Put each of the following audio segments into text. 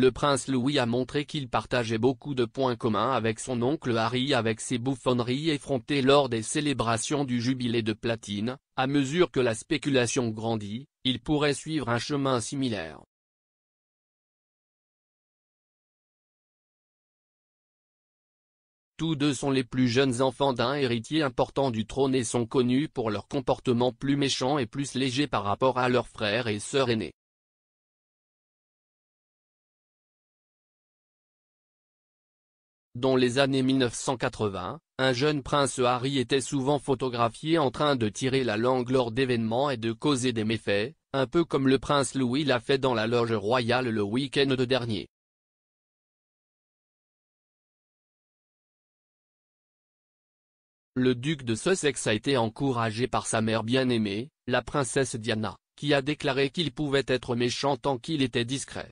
le prince Louis a montré qu'il partageait beaucoup de points communs avec son oncle Harry avec ses bouffonneries effrontées lors des célébrations du jubilé de platine, à mesure que la spéculation grandit, il pourrait suivre un chemin similaire. Tous deux sont les plus jeunes enfants d'un héritier important du trône et sont connus pour leur comportement plus méchant et plus léger par rapport à leurs frères et sœurs aînés. Dans les années 1980, un jeune prince Harry était souvent photographié en train de tirer la langue lors d'événements et de causer des méfaits, un peu comme le prince Louis l'a fait dans la loge royale le week-end dernier. Le duc de Sussex a été encouragé par sa mère bien-aimée, la princesse Diana, qui a déclaré qu'il pouvait être méchant tant qu'il était discret.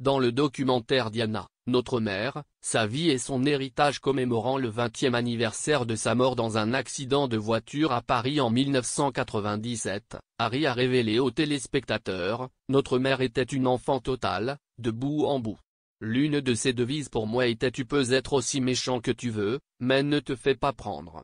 Dans le documentaire Diana, notre mère, sa vie et son héritage commémorant le 20e anniversaire de sa mort dans un accident de voiture à Paris en 1997, Harry a révélé aux téléspectateurs, notre mère était une enfant totale, de bout en bout. L'une de ses devises pour moi était tu peux être aussi méchant que tu veux, mais ne te fais pas prendre.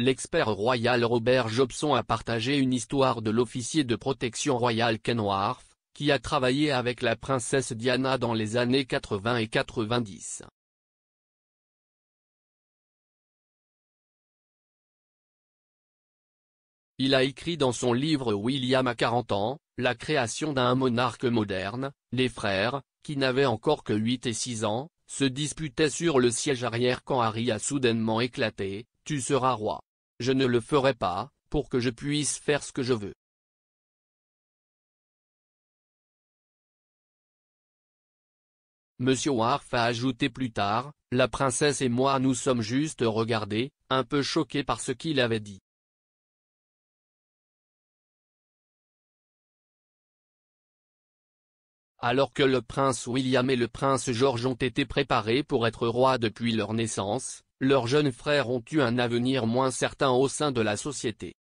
L'expert royal Robert Jobson a partagé une histoire de l'officier de protection royale Wharf, qui a travaillé avec la princesse Diana dans les années 80 et 90. Il a écrit dans son livre William à 40 ans, la création d'un monarque moderne, les frères, qui n'avaient encore que 8 et 6 ans, se disputaient sur le siège arrière quand Harry a soudainement éclaté, tu seras roi. Je ne le ferai pas, pour que je puisse faire ce que je veux. Monsieur Warf a ajouté plus tard, la princesse et moi nous sommes juste regardés, un peu choqués par ce qu'il avait dit. Alors que le prince William et le prince George ont été préparés pour être rois depuis leur naissance, leurs jeunes frères ont eu un avenir moins certain au sein de la société.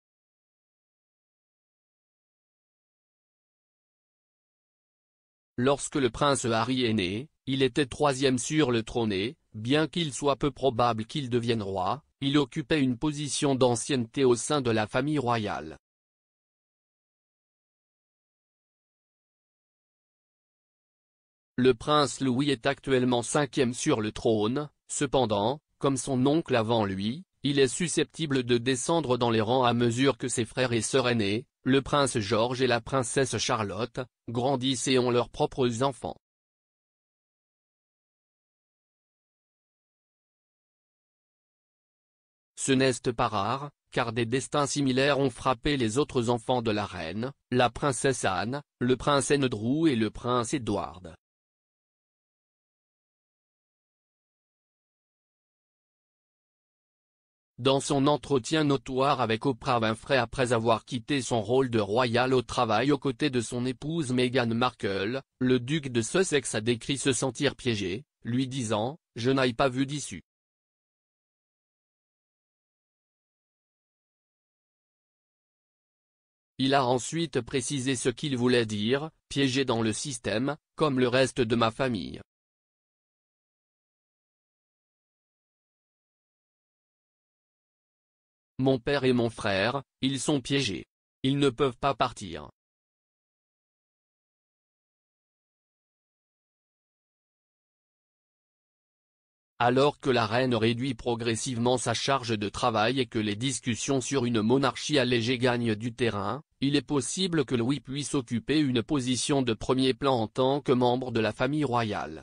Lorsque le prince Harry est né, il était troisième sur le trône et, bien qu'il soit peu probable qu'il devienne roi, il occupait une position d'ancienneté au sein de la famille royale. Le prince Louis est actuellement cinquième sur le trône, cependant, comme son oncle avant lui, il est susceptible de descendre dans les rangs à mesure que ses frères et sœurs aînés, le prince George et la princesse Charlotte, grandissent et ont leurs propres enfants. Ce n'est pas rare, car des destins similaires ont frappé les autres enfants de la reine, la princesse Anne, le prince Andrew et le prince Edward. Dans son entretien notoire avec Oprah Winfrey après avoir quitté son rôle de royal au travail aux côtés de son épouse Meghan Markle, le duc de Sussex a décrit se sentir piégé, lui disant « Je n'ai pas vu d'issue ». Il a ensuite précisé ce qu'il voulait dire, piégé dans le système, comme le reste de ma famille. Mon père et mon frère, ils sont piégés. Ils ne peuvent pas partir. Alors que la reine réduit progressivement sa charge de travail et que les discussions sur une monarchie allégée gagnent du terrain, il est possible que Louis puisse occuper une position de premier plan en tant que membre de la famille royale.